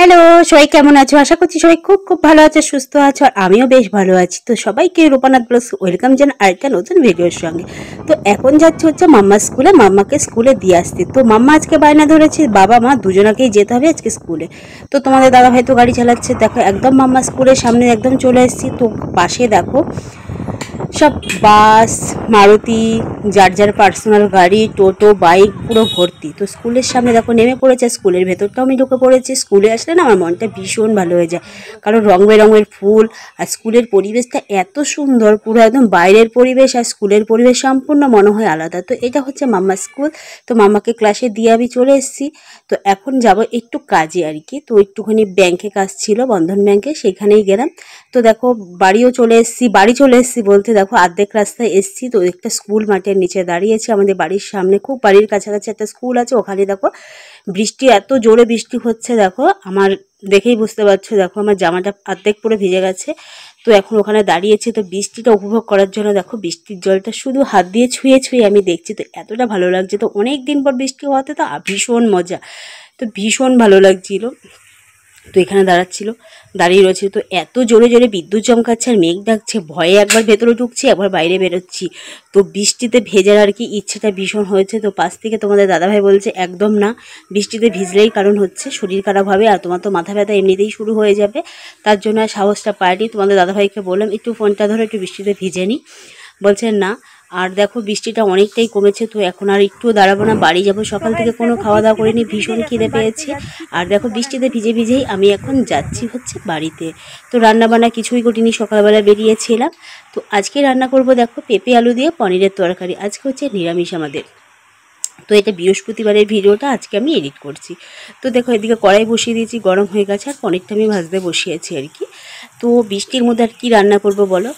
hello সবাই কেমন আছো আশা করছি সবাই খুব খুব ভালো আছো সুস্থ আছো আর আমিও বেশ ভালো আছি তো সবাইকে রূপানাথ ব্লস ওয়েলকাম জান আরেকটা নতুন ভিডিওর সঙ্গে তো এখন যাচ্ছে হচ্ছে মাম্মা স্কুলে মাম্মাকে স্কুলে দিয়ে আসতে তো মাম্মা আজকে বায়না ধরেছে বাবা মা দুজনাকেই যেতে হবে আজকে স্কুলে তো তোমাদের দাদা ভাই তো গাড়ি চালাচ্ছে দেখো একদম মাম্মা স্কুলের সামনে একদম চলে এসেছি তো পাশে দেখো সব বাস মারুতি যার যার পার্সোনাল গাড়ি টোটো বাইক পুরো ভর্তি তো স্কুলের সামনে দেখো নেমে পড়েছে স্কুলের ভেতরটাও আমি ঢুকে পড়েছি স্কুলে আসলে না আমার মনটা ভীষণ ভালো হয়ে যায় কারণ রং বেরঙের ফুল আর স্কুলের পরিবেশটা এত সুন্দর পুরো একদম বাইরের পরিবেশ আর স্কুলের পরিবেশ সম্পূর্ণ মনে হয় আলাদা তো এটা হচ্ছে মাম্মা স্কুল তো মাম্মাকে ক্লাসে দিয়ে আমি চলে এসেছি তো এখন যাব একটু কাজে আর কি তো একটুখানি ব্যাংকে কাজ ছিল বন্ধন ব্যাংকে সেখানেই গেলাম তো দেখো বাড়িও চলে এসেছি বাড়ি চলে এসেছি বলতে দেখো দেখো অর্ধেক রাস্তায় এসছি তো একটা স্কুল মাঠের নিচে দাঁড়িয়েছি আমাদের বাড়ির সামনে খুব বাড়ির কাছাকাছি একটা স্কুল আছে ওখানে দেখো বৃষ্টি এত জোরে বৃষ্টি হচ্ছে দেখো আমার দেখেই বুঝতে পারছো দেখো আমার জামাটা অর্ধেক পরে ভিজে গেছে তো এখন ওখানে দাঁড়িয়েছি তো বৃষ্টিটা উপভোগ করার জন্য দেখো বৃষ্টির জলটা শুধু হাত দিয়ে ছুঁয়ে ছুঁয়ে আমি দেখছি তো এতটা ভালো লাগছে তো অনেক দিন পর বৃষ্টি হওয়াতে তো ভীষণ মজা তো ভীষণ ভালো লাগছিলো তো এখানে দাঁড়াচ্ছিল দাঁড়িয়ে রয়েছে তো এত জোরে জোরে বিদ্যুৎ চমকাচ্ছে আর মেঘ ডাকছে ভয়ে একবার ভেতরে ঢুকছি একবার বাইরে বেরোচ্ছি তো বৃষ্টিতে ভেজার আর কি ইচ্ছেটা ভীষণ হয়েছে তো পাশ থেকে তোমাদের দাদাভাই বলছে একদম না বৃষ্টিতে ভিজলেই কারণ হচ্ছে শরীর খারাপ হবে আর তোমার তো মাথা ব্যথা এমনিতেই শুরু হয়ে যাবে তার জন্য সাহসটা পাইনি তোমাদের দাদাভাইকে বললাম একটু ফোনটা ধরে একটু বৃষ্টিতে ভিজে নিই বলছেন না আর দেখো বৃষ্টিটা অনেকটাই কমেছে তো এখন আর একটু দাঁড়াবো না বাড়ি যাব সকাল থেকে কোনো খাওয়া দাওয়া করিনি ভীষণ খিদে পেয়েছে আর দেখো বৃষ্টিতে ভিজে ভিজেই আমি এখন যাচ্ছি হচ্ছে বাড়িতে তো রান্নাবান্না কিছুই করিনি সকালবেলা বেরিয়েছিলাম তো আজকে রান্না করব দেখো পেঁপে আলু দিয়ে পনিরের তরকারি আজকে হচ্ছে নিরামিষ আমাদের তো এটা বৃহস্পতিবারের ভিডিওটা আজকে আমি এডিট করছি তো দেখো এদিকে কড়াই বসিয়ে দিয়েছি গরম হয়ে গেছে আর পনিরটা আমি ভাজতে বসিয়েছি আর কি তো বৃষ্টির মধ্যে আর কি রান্না করব বলো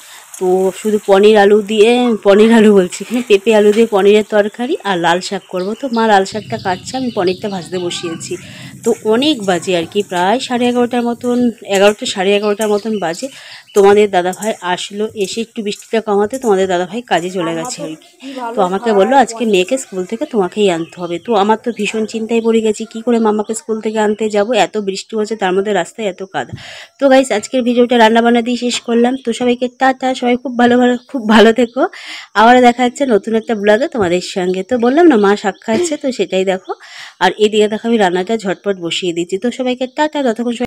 তো শুধু পনির আলু দিয়ে পনির আলু বলছি হ্যাঁ, পেঁপে আলু দিয়ে পনিরের তরকারি আর লাল শাক করবো তো মা লাল শাকটা কাটছে আমি পনিরটা ভাজতে বসিয়েছি তো অনেক বাজে আর কি প্রায় সাড়ে এগারোটার মতন এগারোটা সাড়ে এগারোটার মতন বাজে তোমাদের দাদাভাই আসলো এসে একটু বৃষ্টিটা কমাতে তোমাদের দাদাভাই কাজে চলে গেছে আর কি তো আমাকে বললো আজকে মেয়েকে স্কুল থেকে তোমাকেই আনতে হবে তো আমার তো ভীষণ চিন্তায় পড়ে গেছি কি করে মামাকে স্কুল থেকে আনতে যাব এত বৃষ্টি হচ্ছে তার মধ্যে রাস্তায় এত কাদা তো গাইস আজকের ভিডিওটা রান্নাবান্না দিয়ে শেষ করলাম তো সবাইকে তা সবাই খুব ভালো ভালো খুব ভালো থেকো আবার দেখা যাচ্ছে নতুন একটা ব্লগে তোমাদের সঙ্গে তো বললাম না মা সাক্ষাৎ আছে তো সেটাই দেখো আর এদিকে দেখো আমি রান্নাটা ঝটপট বসিয়ে দিচ্ছি তো সবাইকে টাটা ততক্ষণ